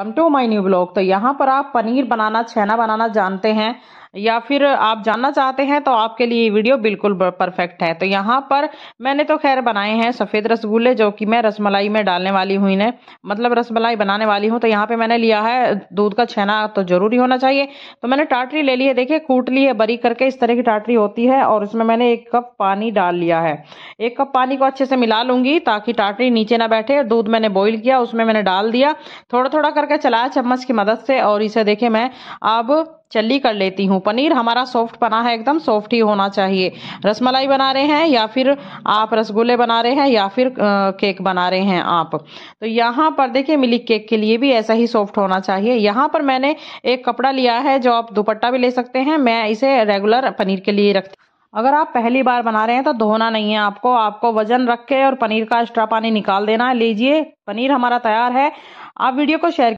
come to my new blog तो यहाँ पर आप पनीर बनाना छेना बनाना जानते हैं या फिर आप जानना चाहते हैं तो आपके लिए ये वीडियो बिल्कुल परफेक्ट है तो यहाँ पर मैंने तो खैर बनाए हैं सफ़ेद रसगुल्ले जो कि मैं रसमलाई में डालने वाली हूँ इन्हें मतलब रसमलाई बनाने वाली हूँ तो यहाँ पे मैंने लिया है दूध का छेना तो ज़रूरी होना चाहिए तो मैंने टाटरी ले ली है देखिए कूट ली है बरी करके इस तरह की टाटरी होती है और उसमें मैंने एक कप पानी डाल लिया है एक कप पानी को अच्छे से मिला लूँगी ताकि टाटरी नीचे ना बैठे दूध मैंने बॉयल किया उसमें मैंने डाल दिया थोड़ा थोड़ा करके चलाया चम्मच की मदद से और इसे देखे मैं अब चली कर लेती हूँ पनीर हमारा सॉफ्ट बना है एकदम सॉफ्ट ही होना चाहिए रसमलाई बना रहे हैं या फिर आप रसगुल्ले बना रहे हैं या फिर केक बना रहे हैं आप तो यहाँ पर देखिए मिल्क केक के लिए भी ऐसा ही सॉफ्ट होना चाहिए यहाँ पर मैंने एक कपड़ा लिया है जो आप दुपट्टा भी ले सकते हैं मैं इसे रेगुलर पनीर के लिए रखती अगर आप पहली बार बना रहे हैं तो धोना नहीं है आपको आपको वजन रख के और पनीर का एक्स्ट्रा पानी निकाल देना है लीजिए पनीर हमारा तैयार है आप वीडियो को शेयर